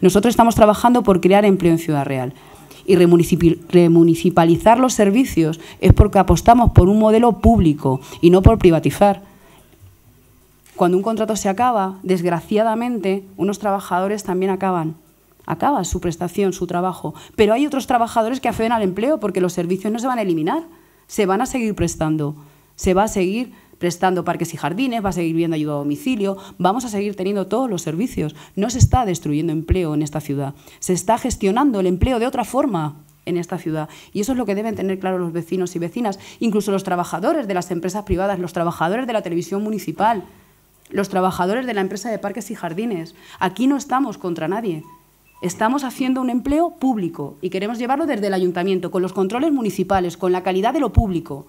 Nosotros estamos trabajando por crear empleo en Ciudad Real y remunicipalizar los servicios es porque apostamos por un modelo público y no por privatizar. Cuando un contrato se acaba, desgraciadamente, unos trabajadores también acaban. Acaba su prestación, su trabajo. Pero hay otros trabajadores que afean al empleo porque los servicios no se van a eliminar, se van a seguir prestando, se va a seguir prestando parques y jardines, va a seguir viendo ayuda a domicilio, vamos a seguir teniendo todos los servicios. No se está destruyendo empleo en esta ciudad, se está gestionando el empleo de otra forma en esta ciudad. Y eso es lo que deben tener claro los vecinos y vecinas, incluso los trabajadores de las empresas privadas, los trabajadores de la televisión municipal, los trabajadores de la empresa de parques y jardines. Aquí no estamos contra nadie. Estamos haciendo un empleo público y queremos llevarlo desde el ayuntamiento, con los controles municipales, con la calidad de lo público.